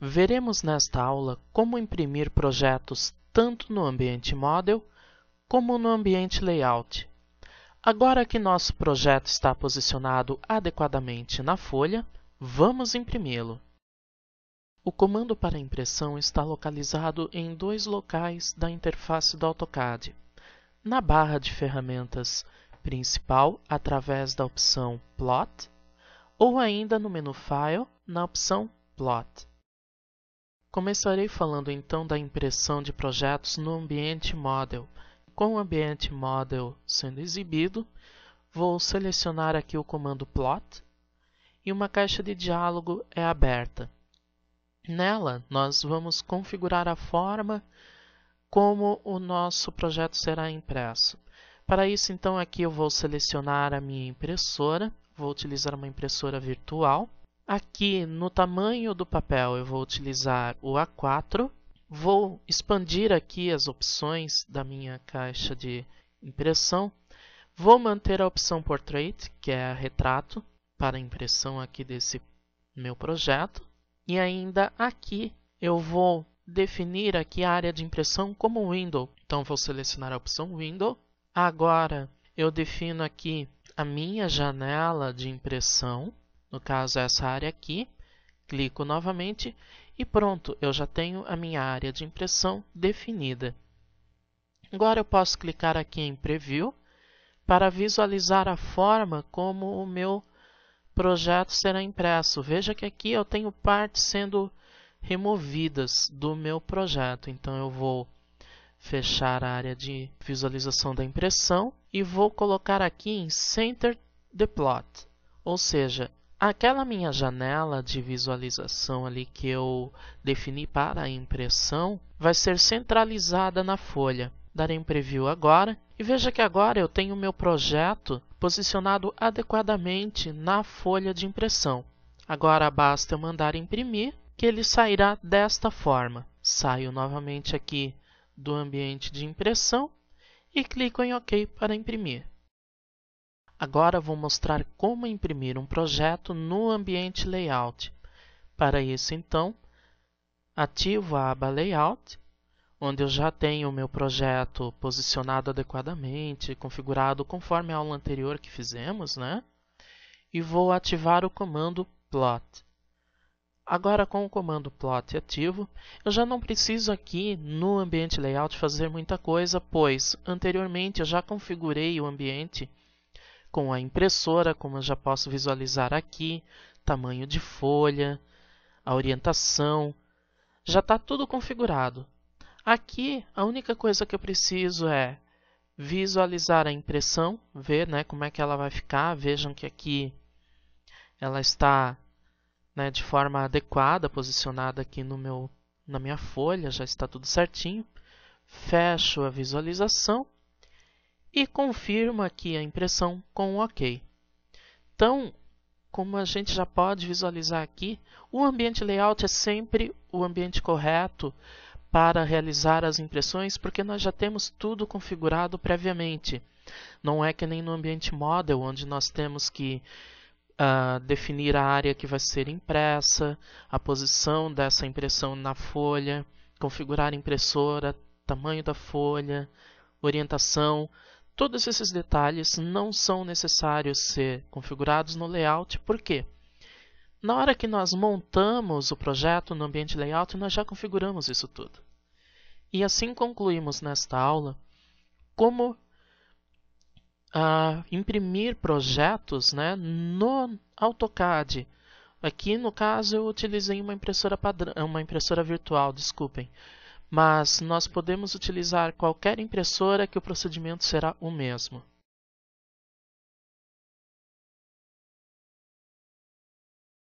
Veremos nesta aula como imprimir projetos tanto no ambiente Model como no ambiente Layout. Agora que nosso projeto está posicionado adequadamente na folha, vamos imprimi-lo. O comando para impressão está localizado em dois locais da interface do AutoCAD. Na barra de ferramentas principal, através da opção Plot, ou ainda no menu File, na opção Plot. Começarei falando então da impressão de projetos no ambiente model. Com o ambiente model sendo exibido, vou selecionar aqui o comando plot e uma caixa de diálogo é aberta. Nela, nós vamos configurar a forma como o nosso projeto será impresso. Para isso, então, aqui eu vou selecionar a minha impressora, vou utilizar uma impressora virtual Aqui no tamanho do papel eu vou utilizar o A4. Vou expandir aqui as opções da minha caixa de impressão. Vou manter a opção Portrait, que é retrato, para impressão aqui desse meu projeto. E ainda aqui eu vou definir aqui a área de impressão como Window. Então vou selecionar a opção Window. Agora eu defino aqui a minha janela de impressão no caso essa área aqui, clico novamente e pronto, eu já tenho a minha área de impressão definida. Agora eu posso clicar aqui em Preview para visualizar a forma como o meu projeto será impresso. Veja que aqui eu tenho partes sendo removidas do meu projeto. Então eu vou fechar a área de visualização da impressão e vou colocar aqui em Center the Plot, ou seja, Aquela minha janela de visualização ali que eu defini para a impressão vai ser centralizada na folha. Darei um preview agora e veja que agora eu tenho o meu projeto posicionado adequadamente na folha de impressão. Agora basta eu mandar imprimir que ele sairá desta forma. Saio novamente aqui do ambiente de impressão e clico em OK para imprimir. Agora vou mostrar como imprimir um projeto no ambiente Layout. Para isso, então, ativo a aba Layout, onde eu já tenho o meu projeto posicionado adequadamente, configurado conforme a aula anterior que fizemos, né? E vou ativar o comando plot. Agora, com o comando plot ativo, eu já não preciso aqui no ambiente layout fazer muita coisa, pois anteriormente eu já configurei o ambiente com a impressora, como eu já posso visualizar aqui, tamanho de folha, a orientação, já está tudo configurado. Aqui, a única coisa que eu preciso é visualizar a impressão, ver né, como é que ela vai ficar. Vejam que aqui ela está né, de forma adequada, posicionada aqui no meu, na minha folha, já está tudo certinho. Fecho a visualização e confirma aqui a impressão com o OK. Então, como a gente já pode visualizar aqui, o ambiente layout é sempre o ambiente correto para realizar as impressões, porque nós já temos tudo configurado previamente. Não é que nem no ambiente model, onde nós temos que uh, definir a área que vai ser impressa, a posição dessa impressão na folha, configurar a impressora, tamanho da folha, orientação. Todos esses detalhes não são necessários ser configurados no layout, por quê? Na hora que nós montamos o projeto no ambiente layout, nós já configuramos isso tudo. E assim concluímos nesta aula como ah, imprimir projetos né, no AutoCAD. Aqui, no caso, eu utilizei uma impressora padrão, uma impressora virtual, desculpem mas nós podemos utilizar qualquer impressora que o procedimento será o mesmo.